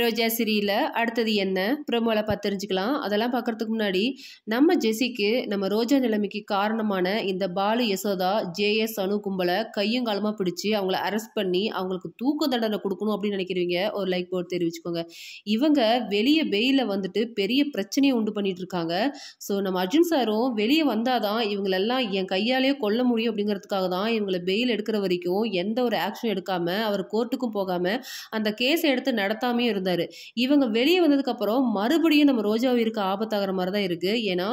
ரோஜா சிரியில் அடுத்தது என்ன ப்ரோமோவில் பார்த்து தெரிஞ்சுக்கலாம் அதெல்லாம் பார்க்குறதுக்கு முன்னாடி நம்ம ஜெஸிக்கு நம்ம ரோஜா நிலைமைக்கு காரணமான இந்த பாலு யசோதா ஜேஎஸ் அணு கும்பலை கையும் காலமாக பிடிச்சி அவங்கள அரெஸ்ட் பண்ணி அவங்களுக்கு தூக்க தண்டனை கொடுக்கணும் அப்படின்னு நினைக்கிறவங்க ஒரு லைக் போட்டு தெரிவிச்சுக்கோங்க இவங்க வெளியே வெயிலில் வந்துட்டு பெரிய பிரச்சனையை உண்டு பண்ணிட்டு இருக்காங்க ஸோ நம்ம அர்ஜுன் சாரும் வெளியே வந்தால் தான் இவங்களெல்லாம் என் கையாலேயே கொல்ல முடியும் அப்படிங்கிறதுக்காக தான் இவங்களை பெயில் எடுக்கிற வரைக்கும் எந்த ஒரு ஆக்ஷன் எடுக்காமல் அவர் கோர்ட்டுக்கும் போகாமல் அந்த கேஸை எடுத்து நடத்தாமே இருந்து இருந்தாரு இவங்க வெளியே வந்ததுக்கப்புறம் மறுபடியும் நம்ம ரோஜாவிற்கு ஆபத்தாகிற மாதிரி தான் இருக்குது ஏன்னா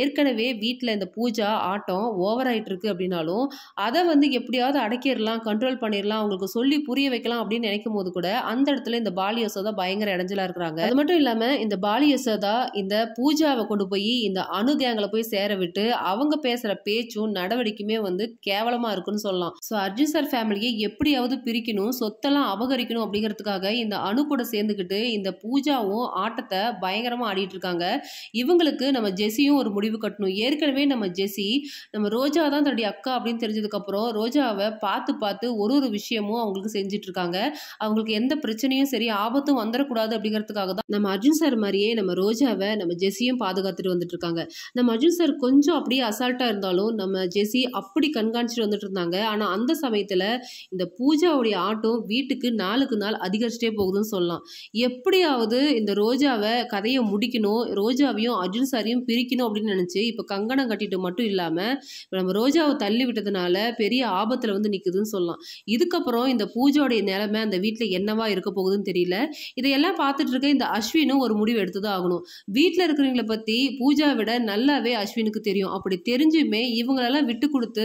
ஏற்கனவே வீட்டில் இந்த பூஜா ஆட்டம் ஓவர் ஆயிட்டு இருக்கு அப்படின்னாலும் அதை வந்து எப்படியாவது அடக்கிடலாம் கண்ட்ரோல் பண்ணிடலாம் அவங்களுக்கு சொல்லி புரிய வைக்கலாம் அப்படின்னு நினைக்கும் போது கூட அந்த இடத்துல இந்த பாலி யசோதா பயங்கர இடைஞ்சலா இருக்கிறாங்க அது மட்டும் இல்லாமல் இந்த பாலி யசோதா இந்த பூஜாவை கொண்டு போய் இந்த அணு கேங்கில் போய் சேர விட்டு அவங்க பேசுகிற பேச்சும் நடவடிக்கையுமே வந்து கேவலமாக இருக்குன்னு சொல்லலாம் ஸோ அர்ஜுன் சார் ஃபேமிலியை எப்படியாவது பிரிக்கணும் சொத்தெல்லாம் அபகரிக்கணும் அப்படிங்கிறதுக்காக இந்த அணு கூட சேர்ந்து இருந்துக்கிட்டு இந்த பூஜாவும் ஆட்டத்தை பயங்கரமாக ஆடிட்டு இருக்காங்க இவங்களுக்கு நம்ம ஜெஸியும் ஒரு முடிவு கட்டணும் ஏற்கனவே நம்ம ஜெஸி நம்ம ரோஜா தான் தன்னுடைய அக்கா அப்படின்னு தெரிஞ்சதுக்கப்புறம் ரோஜாவை பார்த்து பார்த்து ஒரு ஒரு விஷயமும் அவங்களுக்கு செஞ்சுட்டு இருக்காங்க அவங்களுக்கு எந்த பிரச்சனையும் சரி ஆபத்தும் வந்துடக்கூடாது அப்படிங்கிறதுக்காக தான் நம்ம அர்ஜுன் சார் மாதிரியே நம்ம ரோஜாவை நம்ம ஜெஸியும் பாதுகாத்துட்டு வந்துட்டு இருக்காங்க நம்ம அர்ஜுன் சார் கொஞ்சம் அப்படியே அசால்ட்டாக இருந்தாலும் நம்ம ஜெஸி அப்படி கண்காணிச்சுட்டு வந்துட்டு இருந்தாங்க ஆனால் அந்த சமயத்தில் இந்த பூஜாவுடைய ஆட்டம் வீட்டுக்கு நாளுக்கு நாள் அதிகரிச்சிட்டே போகுதுன்னு சொல்லலாம் எப்படியாவது இந்த ரோஜாவை கதையை முடிக்கணும் ரோஜாவையும் அர்ஜுன் சாரியும் பிரிக்கணும் அப்படின்னு நினச்சி இப்போ கங்கணம் கட்டிட்டு மட்டும் இல்லாமல் இப்போ நம்ம ரோஜாவை தள்ளி விட்டதுனால பெரிய ஆபத்தில் வந்து நிற்குதுன்னு சொல்லலாம் இதுக்கப்புறம் இந்த பூஜோடைய நிலைமை அந்த வீட்டில் என்னவா இருக்க போகுதுன்னு தெரியல இதையெல்லாம் பார்த்துட்டு இருக்க இந்த அஸ்வினும் ஒரு முடிவு எடுத்து தான் ஆகணும் வீட்டில் இருக்கிறவங்களை பற்றி பூஜா விட நல்லாவே அஸ்வினுக்கு தெரியும் அப்படி தெரிஞ்சுமே இவங்களெல்லாம் விட்டு கொடுத்து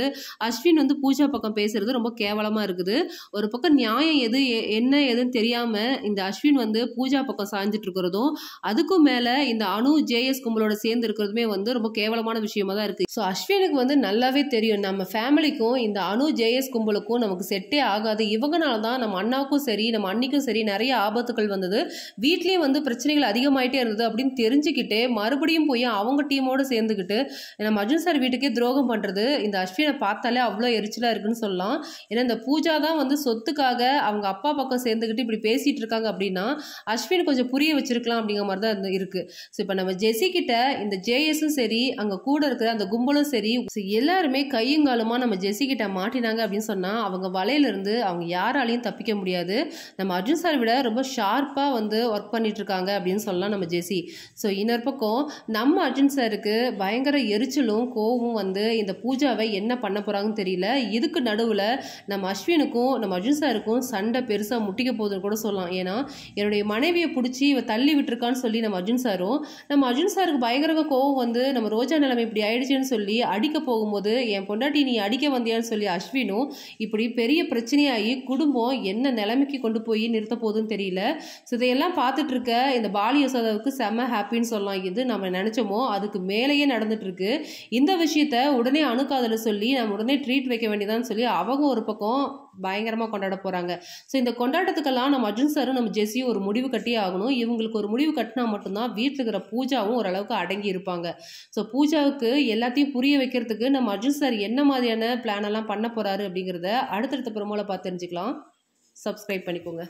அஸ்வின் வந்து பூஜா பக்கம் பேசுறது ரொம்ப கேவலமாக இருக்குது ஒரு பக்கம் நியாயம் எது என்ன எதுன்னு தெரியாமல் இந்த அஸ்வின் வந்து பூஜா பக்கம் சாஞ்சிட்டு இருக்கிறதும் அதுக்கும் மேலே இந்த அணு ஜேஎஸ் கும்பலோட சேர்ந்து இருக்கிறதுமே வந்து ரொம்ப கேவலமான விஷயமா தான் இருக்குது ஸோ அஸ்வினுக்கு வந்து நல்லாவே தெரியும் நம்ம ஃபேமிலிக்கும் இந்த அணு ஜேஎஸ் கும்பலுக்கும் நமக்கு செட்டே ஆகாது இவங்கனால தான் நம்ம அண்ணாவுக்கும் சரி நம்ம அன்னிக்கும் சரி நிறைய ஆபத்துகள் வந்தது வீட்லேயும் வந்து பிரச்சனைகள் அதிகமாயிட்டே இருந்தது அப்படின்னு தெரிஞ்சுக்கிட்டே மறுபடியும் போய் அவங்க டீமோடு சேர்ந்துக்கிட்டு நம்ம அர்ஜுன் சார் வீட்டுக்கே துரோகம் பண்ணுறது இந்த அஸ்வினை பார்த்தாலே அவ்வளோ எரிச்சலாக இருக்குன்னு சொல்லலாம் ஏன்னா இந்த பூஜா தான் வந்து சொத்துக்காக அவங்க அப்பா பக்கம் சேர்ந்துக்கிட்டு இப்படி பேசிகிட்டு இருக்காங்க அப்படின்னா அஸ்வின் கொஞ்சம் புரிய வச்சிருக்கலாம் அப்படிங்கிற மாதிரி தான் இருக்குது ஸோ இப்போ நம்ம ஜெசி கிட்ட இந்த ஜேஎஸும் சரி அங்கே கூட இருக்கிற அந்த கும்பலும் சரி எல்லாருமே கையுங்காலுமா நம்ம ஜெசி கிட்ட மாட்டினாங்க அப்படின்னு சொன்னால் அவங்க வலையிலிருந்து அவங்க யாராலையும் தப்பிக்க முடியாது நம்ம அர்ஜுன் சார் விட ரொம்ப ஷார்ப்பாக வந்து ஒர்க் பண்ணிட்டு இருக்காங்க அப்படின்னு சொல்லலாம் நம்ம ஜெசி ஸோ இன்னொரு பக்கம் நம்ம அர்ஜுன் சாருக்கு பயங்கர எரிச்சலும் கோவமும் வந்து இந்த பூஜாவை என்ன பண்ண போகிறாங்கன்னு தெரியல இதுக்கு நடுவில் நம்ம அஸ்வினுக்கும் நம்ம அர்ஜுன் சாருக்கும் சண்டை பெருசாக முட்டிக்க போகுதுன்னு கூட சொல்லலாம் ஏன்னா என்னுடைய மனைவியை பிடிச்சி இவ தள்ளி விட்டுருக்கான்னு சொல்லி நம்ம அர்ஜுன் சாரும் நம்ம அர்ஜுன் சாருக்கு பயங்கரமாக கோவம் வந்து நம்ம ரோஜா நிலைமை இப்படி ஆயிடுச்சுன்னு சொல்லி அடிக்க போகும்போது என் பொண்டாட்டி நீ அடிக்க வந்தியான்னு சொல்லி அஸ்வினும் இப்படி பெரிய பிரச்சனையாகி குடும்பம் என்ன நிலைமைக்கு கொண்டு போய் நிறுத்த போகுதுன்னு தெரியல ஸோ இதையெல்லாம் பார்த்துட்டு இருக்க இந்த பாலி யசோதாவுக்கு செம ஹாப்பின்னு சொல்லலாம் இது நம்ம நினச்சோமோ அதுக்கு மேலேயே இருக்கு இந்த விஷயத்த உடனே அணுக்காதல சொல்லி நம்ம உடனே ட்ரீட் வைக்க வேண்டியதான்னு சொல்லி அவங்க ஒரு பக்கம் பயங்கரமாக கொண்டாட போகிறாங்க ஸோ இந்த கொண்டாட்டத்துக்கெல்லாம் நம்ம அர்ஜுன் சாரும் நம்ம ஜெஸியும் ஒரு முடிவு கட்டியே ஆகணும் இவங்களுக்கு ஒரு முடிவு கட்டினா மட்டும்தான் வீட்டில் இருக்கிற பூஜாவும் ஓரளவுக்கு அடங்கி இருப்பாங்க ஸோ பூஜாவுக்கு எல்லாத்தையும் புரிய வைக்கிறதுக்கு நம்ம அர்ஜுன் சார் என்ன மாதிரியான பிளான் எல்லாம் பண்ண போகிறாரு அப்படிங்கிறத அடுத்தடுத்த பிரமோவில் பார்த்து தெரிஞ்சுக்கலாம் சப்ஸ்கிரைப் பண்ணிக்கோங்க